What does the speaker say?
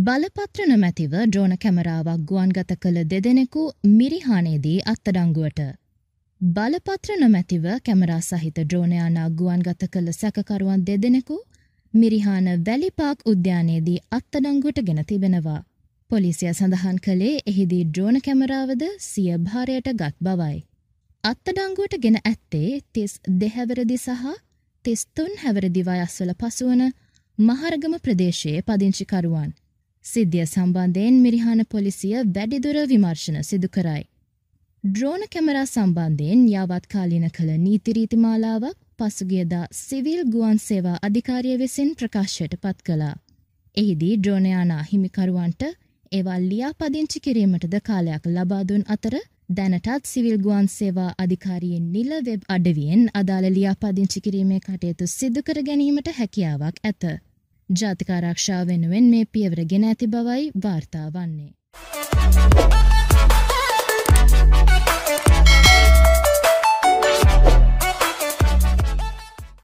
බලපත්‍ර නොමැතිව ඩ්‍රෝන කැමරාවක් ගුවන්ගත කළ දෙදෙනෙකු මිරිහානේදී අත්තඩංගුවට. බලපත්‍ර නොමැතිව කැමරා සහිත ඩ්‍රෝනයානා ගුවන්ගත කළ සැකකරුවන් දෙදෙනෙකු මිරිහාන වැලිපාක් උද්‍යානයේදී අත්තඩංගුවට ගෙන තිබෙනවා. පොලිසිය සඳහන් කළේ එහිදී ඩ්‍රෝන කැමරාවද සිය භාරයට ගත් බවයි. අත්තඩංගුවට ගෙන ඇත්තේ තිස් දෙහැවරදි සහ තිස්තුන් හැවරදිවා අස්වල පසුවන මහරගම ප්‍රදේශයේ පදිංචිකරුවන්. සිද්ධිය සම්බන්ධයෙන් මිරිහාන පොලිසිය වැඩිදුර විමර්ශන සිදු කරයි. ඩ්‍රෝන කැමරා සම්බන්ධයෙන් යාවත්කාලීන කළ නීතිරීතිමාලාවක් පසුගියදා සිවිල් ගුවන් සේවා අධිකාරිය විසින් ප්‍රකාශයට පත් කළා. එහිදී ඩ්‍රෝනයානා හිමිකරුවන්ට ඒවල් ලියාපදිංචි කිරීමටද කාලයක් ලබාදුන් අතර දැනටත් සිවිල් ගුවන් සේවා අධිකාරියෙන් නිල වෙබ් අඩවියෙන් අදාළ ලියාපදිංචි කිරීමේ කටයුතු සිදුකර ගැනීමට හැකියාවක් ඇත. ජාතිකාරක්ෂාව වෙනුවෙන් මේ පියවර ගෙන ඇති බවයි වාර්තා වන්නේ.